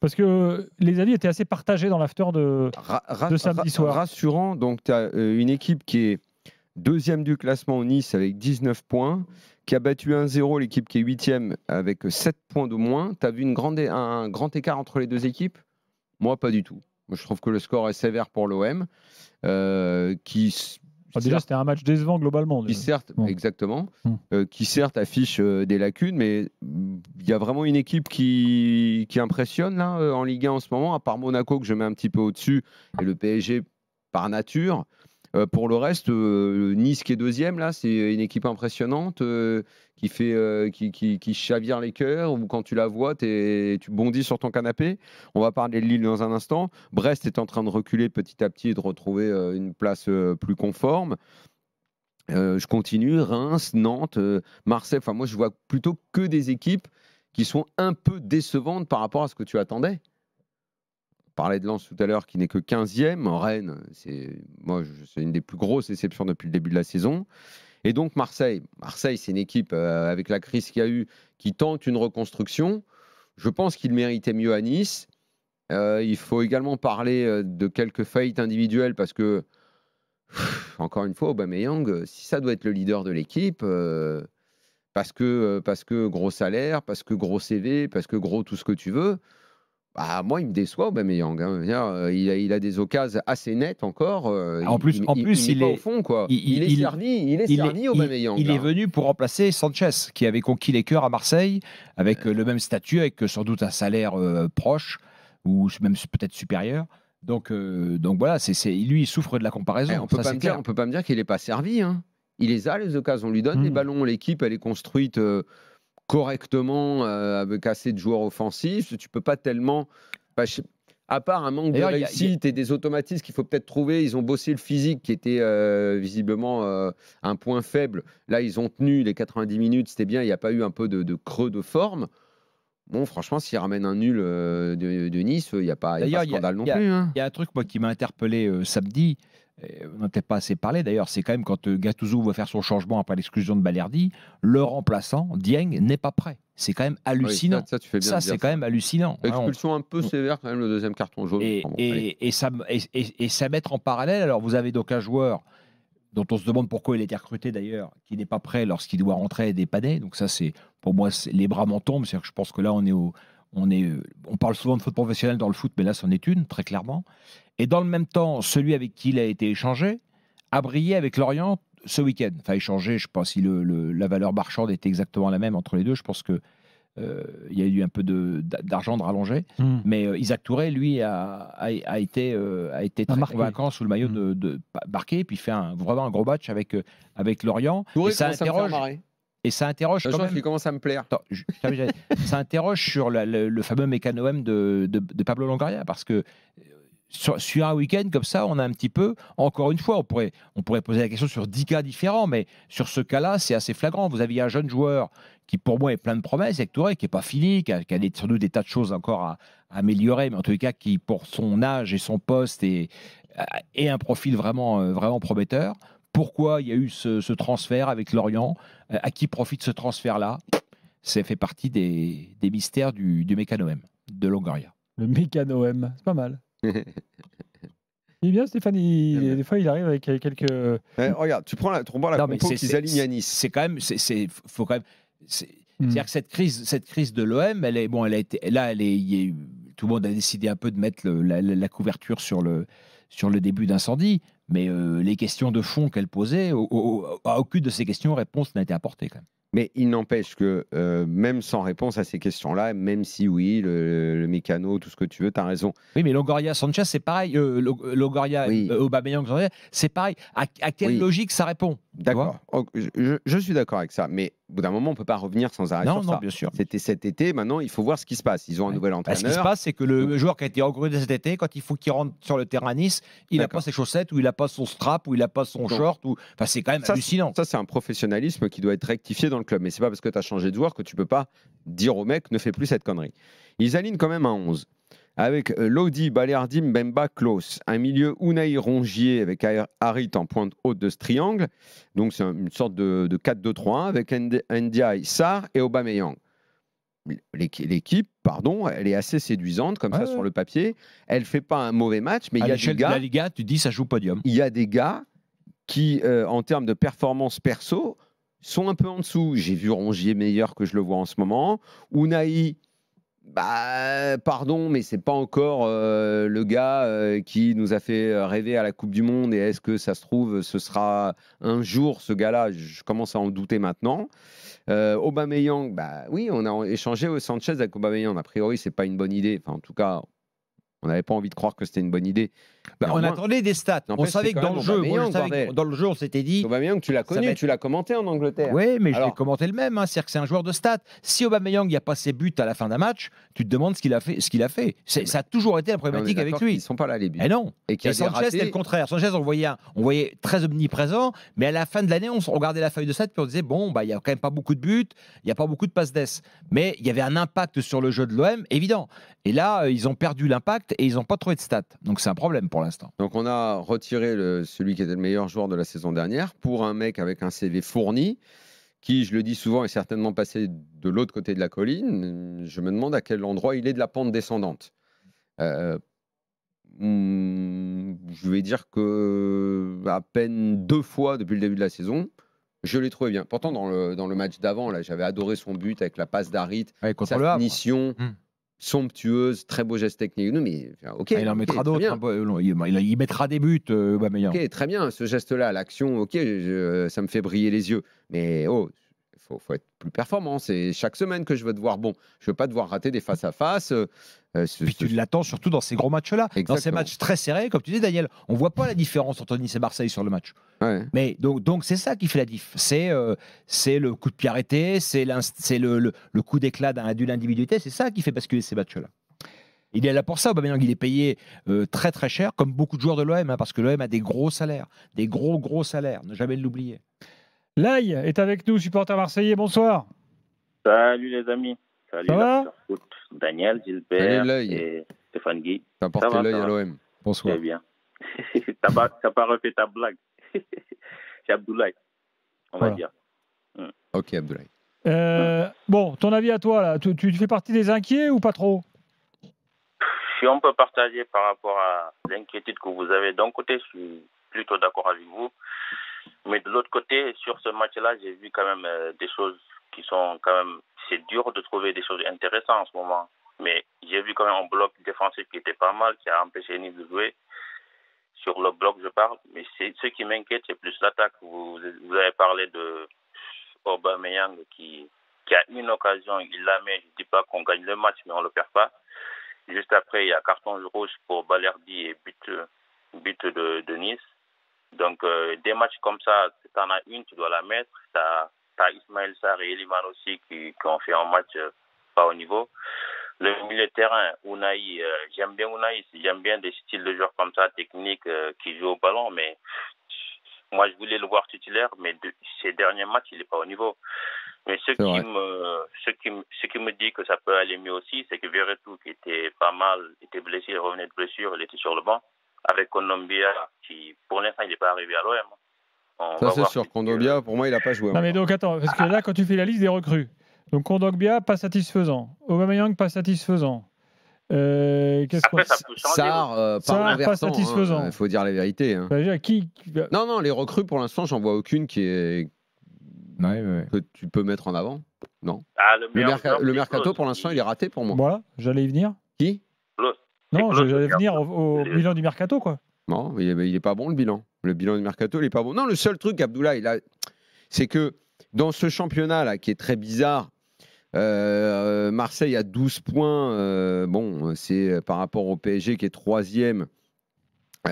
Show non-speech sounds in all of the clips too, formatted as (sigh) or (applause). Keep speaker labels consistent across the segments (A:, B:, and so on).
A: Parce que les avis étaient assez partagés dans l'after de, samedi
B: soir. rassurant, donc tu as euh, une équipe qui est deuxième du classement au Nice avec 19 points, qui a battu 1-0 l'équipe qui est huitième avec 7 points de moins. Tu as vu une grande, un grand écart entre les deux équipes Moi, pas du tout. Je trouve que le score est sévère pour l'OM, euh, qui ah, déjà, c'était
A: un match décevant globalement. Qui
B: certes, exactement, hmm. euh, qui certes affiche euh, des lacunes, mais il y a vraiment une équipe qui, qui impressionne euh, en Ligue 1 en ce moment, à part Monaco que je mets un petit peu au-dessus, et le PSG par nature. Euh, pour le reste, euh, Nice qui est deuxième, là, c'est une équipe impressionnante euh, qui, fait, qui, qui, chavire les cœurs, ou quand tu la vois, tu bondis sur ton canapé. On va parler de Lille dans un instant. Brest est en train de reculer petit à petit et de retrouver une place plus conforme. je continue, Reims, Nantes, Marseille. Enfin, moi, je vois plutôt que des équipes qui sont un peu décevantes par rapport à ce que tu attendais parlait de Lens tout à l'heure, qui n'est que 15e. Rennes, c'est moi, c'est une des plus grosses exceptions depuis le début de la saison. Et donc Marseille, Marseille, c'est une équipe euh, avec la crise qu'il y a eu, qui tente une reconstruction. Je pense qu'il méritait mieux à Nice. Euh, il faut également parler euh, de quelques faillites individuelles parce que, encore une fois, Aubameyang, si ça doit être le leader de l'équipe, parce, que, parce que gros salaire, parce que gros CV, parce que gros tout ce que tu veux, bah, moi, il me déçoit, ben au Hein. Euh, il, a, il, a, des occasions assez nettes encore. Euh, ah, en plus, il, en plus, il, est, au fond, quoi. Il, est il est Il, est ben
A: venu pour remplacer Sanchez, qui avait conquis les cœurs à Marseille, avec euh, le même statut, avec sans doute un salaire proche ou même peut-être supérieur. Donc, donc voilà, c'est lui, il souffre de la comparaison. Eh, on peut pas dire, peut pas me dire qu'il n'est pas
B: servi. Hein. Il les a les occasions, on lui donne les hmm. ballons, l'équipe, elle est construite correctement euh, avec assez de joueurs offensifs. Tu peux pas tellement. Bah, à part un manque de réussite et des automatismes qu'il faut peut-être trouver, ils ont bossé le physique qui était euh, visiblement euh, un point faible. Là, ils ont tenu les 90 minutes, c'était bien, il n'y a pas eu un peu de, creux de forme. Bon, franchement, s'ils ramènent un nul de,
A: Nice, il n'y a, pas de scandale non plus. Hein. Il y a un truc, moi, qui m'a interpellé samedi, euh, on n'en pas assez parlé d'ailleurs, c'est quand même quand euh, Gattuso va faire son changement après l'exclusion de Balerdi, le remplaçant, Dieng, n'est pas prêt. C'est quand même hallucinant. ça, c'est quand même hallucinant. Ah, Expulsion un peu sévère quand même, le deuxième carton jaune. Et, ça, et, ça, mettre en parallèle, alors vous avez donc un joueur dont on se demande pourquoi il a été recruté d'ailleurs, qui n'est pas prêt lorsqu'il doit rentrer et dépanner. Donc ça, c'est pour moi, les bras m'en tombent. cest que je pense que là, on est au, on, est, euh, on parle souvent de faute professionnelle dans le foot, mais là, c'en est une, très clairement. Et dans le même temps, celui avec qui il a été échangé a brillé avec Lorient ce week-end. Enfin, échangé, je pense, si le, si la valeur marchande était exactement la même entre les deux, je pense qu'il euh, y a eu un peu d'argent de, rallongé. Hmm. Mais euh, Isaac Touré, lui, a, été, a été très convaincant sous le maillot hmm. de, de, Barquet, puis fait vraiment un gros match avec, avec Lorient. Touré, et ça interroge. Et ça interroge quand même... commence à me plaire. ça sur le, fameux mécanoème de, de, Pablo Longoria, parce que euh, sur, un week-end comme ça, on a un petit peu, encore une fois, on pourrait, on pourrait poser la question sur 10 cas différents, mais sur ce cas-là, c'est assez flagrant. Vous aviez un jeune joueur qui, pour moi, est plein de promesses, avec qui n'est pas fini, qui a, des, tas de choses encore à, améliorer, mais en tout cas, qui, pour son âge et son poste, est, est un profil vraiment, euh, vraiment prometteur pourquoi il y a eu ce, transfert avec Lorient, euh, à qui profite ce transfert-là. Ça fait partie des, mystères du, du M, de Longoria. Le M, c'est pas mal. (laughs) Il bien Stéphanie, des fois il arrive avec quelques. regarde, tu prends la, tu la compo qu'ils alignent à Nice. C'est quand même, c'est, faut quand même. C'est, hmm. à dire que cette crise, cette crise de l'OM, elle est bon, elle a été, là, elle est, tout le monde a décidé un peu de mettre la, couverture sur le début d'incendie. Mais euh, les questions de fond qu'elle posait, à aucune de ces questions, réponse n'a été apportée Mais
B: il n'empêche que euh, même sans réponse à ces questions-là, même si oui, le, mécano, tout
A: ce que tu veux, tu as raison. Oui, mais Longoria Sanchez, c'est pareil. Euh, Longoria, c'est pareil. À, quelle logique ça répond D'accord. Je, suis d'accord avec ça, mais au bout d'un moment,
B: on ne peut pas revenir sans arrêt. Non, ça. bien sûr. C'était cet été, maintenant, il faut voir ce qui se passe. Ils ont un nouvel entraîneur. Bah, ce qui se passe,
A: c'est que le joueur qui a été recruté cet été, quand il faut qu'il rentre sur le terrain à Nice, il n'a pas ses chaussettes, ou il n'a pas son strap, ou il n'a pas son short. Ou... Enfin, c'est quand même hallucinant. Ça, c'est un professionnalisme qui doit être rectifié dans le club. Mais c'est
B: pas parce que tu as changé de joueur que tu peux pas dire au mec, ne fais plus cette connerie. Ils alignent quand même à 11 avec euh, Lodi, Balerdim, Bemba, Klaus. Un milieu Unai Rongier avec Harit en pointe haute de ce triangle. Donc c'est une sorte de, 4-2-3-1 avec Ndiaye, Sar et Aubameyang. L'équipe, pardon, elle est assez séduisante comme ça sur le papier. Elle fait pas un mauvais match, mais il y ah, a des gars. la Liga, tu dis ça joue podium. Il y a des gars qui, euh, en termes de performance perso, sont un peu en dessous. J'ai vu Rongier meilleur que je le vois en ce moment. Unai, bah, pardon, mais c'est pas encore euh, le gars euh, qui nous a fait euh, rêver à la Coupe du Monde. Et est-ce que ça se trouve, ce sera un jour ce gars-là Je commence à en douter maintenant. Aubameyang, bah oui, on a échangé au Sanchez avec Aubameyang. A priori, c'est pas une bonne idée. Enfin, en tout cas, on n'avait pas envie de croire que c'était une bonne idée. Bah, on attendait des stats. On savait que dans le, jeu, on savait, dans
A: le jeu, on s'était dit. Aubameyang, tu l'as connu, tu l'as
B: commenté en Angleterre. Oui, mais j'ai je l'ai
A: commenté le même. Hein. C'est-à-dire que c'est un joueur de stats. Si Aubameyang y a pas ses buts à la fin d'un match, tu te demandes ce qu'il a fait. Ce qu'il a fait. Ça a toujours été la problématique avec lui. Ils sont pas là les buts. Et non. Et, Sanchez, c'est le contraire. Sanchez, on voyait, on voyait très omniprésent, mais à la fin de l'année, on regardait la feuille de stats et on disait bon, bah il y a quand même pas beaucoup de buts, il y a pas beaucoup de passes d'ess. Mais il y avait un impact sur le jeu de l'OM évident. Et là, euh, ils ont perdu l'impact et ils n'ont pas trouvé de stats. Donc c'est un problème pour l'instant. Donc on a retiré le, celui qui
B: était le meilleur joueur de la saison dernière pour un mec avec un CV fourni qui, je le dis souvent, est certainement passé de l'autre côté de la colline. Je me demande à quel endroit il est de la pente descendante. Euh, hmm, je vais dire que à peine deux fois depuis le début de la saison, je l'ai trouvé bien. Pourtant, dans le, dans le match d'avant, là, j'avais adoré son but avec la passe d'Arit, sa finition. Hmm somptueuse, très beau geste technique. Non, mais ok. Ah, il en mettra d'autres. Hein,
A: euh, il, mettra des buts, euh, Ok,
B: très bien. Ce geste-là, l'action, ok, ça me fait briller les yeux. Mais oh, faut, faut, être plus performant. C'est chaque semaine que je veux devoir bon. Je veux pas devoir rater des face à face. Puis tu
A: l'attends surtout dans ces gros matchs-là, dans ces matchs très serrés, comme tu dis Daniel. On voit pas la différence entre Nice et Marseille sur le match. Mais donc donc c'est ça qui fait la diff. C'est euh, c'est le coup de pied arrêté, c'est le, le, le, coup d'éclat d'un d'une C'est ça qui fait basculer ces matchs-là. Il est là pour ça, Aubameyang. Il est payé euh, très très cher, comme beaucoup de joueurs de l'OM, hein, parce que l'OM a des gros salaires, des gros gros salaires. Ne jamais l'oublier. Laï est avec nous, supporter marseillais. Bonsoir.
C: Salut les amis. Salut ça Daniel, Gilbert Salut, et Stéphane Guy.
A: T'as porté l'œil à l'OM. Bonsoir. Très bien.
C: (laughs) t'as pas, pas refait ta blague. (laughs) C'est Abdoulaye,
A: on va dire. Hmm. Ok, Abdoulaye. Euh, bon, ton avis à toi, là, tu, tu fais partie des inquiets ou pas trop
C: Si on peut partager par rapport à l'inquiétude que vous avez d'un côté, je suis plutôt d'accord avec vous. Mais de l'autre côté, sur ce match-là, j'ai vu quand même euh, des choses qui sont quand même. C'est dur de trouver des choses intéressantes en ce moment. Mais j'ai vu quand même un bloc défensif qui était pas mal, qui a empêché Nice de jouer. Sur le bloc, je parle. Mais ce qui m'inquiète, c'est plus l'attaque. Vous, avez parlé de Aubameyang qui, qui a une occasion, il la met. Je ne dis pas qu'on gagne le match, mais on ne le perd pas. Juste après, il y a carton rouge pour Balerdi et but, but de Nice. Donc, euh, des matchs comme ça, tu en as une, tu dois la mettre. Tu as, Ismaël Sarr et Eliman aussi qui, ont fait un match euh, pas au niveau. Le milieu de terrain, Unai, euh, j'aime bien Unai, j'aime bien des styles de joueurs comme ça, techniques, qui jouent au ballon, mais moi, je voulais le voir titulaire, mais ces derniers matchs, il n'est pas au niveau. Mais ce qui, me, ce, qui, ce qui me dit que ça peut aller mieux aussi, c'est que Veretout, qui était pas mal, était blessé, revenait de blessure, il était sur le banc avec Kondombia, qui pour l'instant il n'est pas arrivé à l'OM. ça c'est sûr, pour moi il n'a pas joué. Non
A: mais donc attends, parce que là quand tu fais la liste des recrues, donc Kondogbia pas satisfaisant, Aubameyang pas satisfaisant. Euh, quest euh, pas hein, satisfaisant. Il
B: faut dire la vérité. Hein. Bah, non, non, les recrues pour l'instant, j'en vois aucune qui est que tu peux mettre en avant Non. Ah, le, mercato, le mercato pour l'instant, il est raté pour moi. Voilà, j'allais y venir. Qui non, je vais hein. venir au, bilan du mercato, quoi. Non, il n'est pas bon le bilan. Le bilan du mercato, il n'est pas bon. Non, le seul truc, Abdoulaye, c'est que dans ce championnat là qui est très bizarre, euh, Marseille a 12 points. Euh, bon, c'est euh, par rapport au PSG qui est troisième.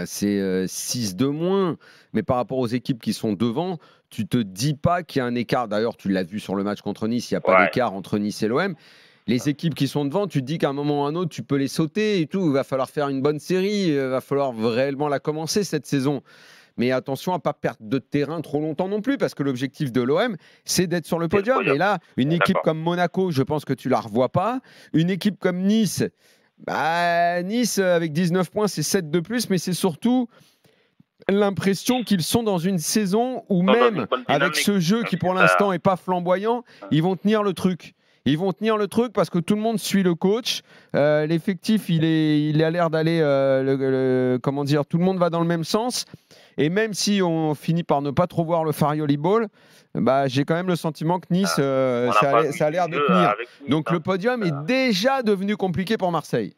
B: C'est 6 de moins, mais par rapport aux équipes qui sont devant, tu te dis pas qu'il y a un écart. D'ailleurs, tu l'as vu sur le match contre Nice, il n'y a pas d'écart entre Nice et l'OM les ah. équipes qui sont devant, tu te dis qu'à un moment ou à un autre, tu peux les sauter et tout. Il va falloir faire une bonne série, il euh, va falloir réellement la commencer cette saison. Mais attention à pas perdre de terrain trop longtemps non plus, parce que l'objectif de l'OM, c'est d'être sur le podium. Et là, une équipe comme Monaco, je pense que tu la revois pas. Une équipe comme Nice, bah, Nice euh, avec 19 points, c'est 7 de plus, mais c'est surtout l'impression qu'ils sont dans une saison où même avec ce jeu qui pour l'instant est pas flamboyant, ils vont tenir le truc. Ils vont tenir le truc parce que tout le monde suit le coach. Euh, l'effectif, il il a l'air d'aller, euh, le, comment dire, tout le monde va dans le même sens. Et même si on finit par ne pas trop voir le Farioli Ball, bah, j'ai quand même le sentiment que Nice, ah, euh, ça, a, l'air de tenir. Donc hein. le podium est déjà devenu compliqué pour Marseille.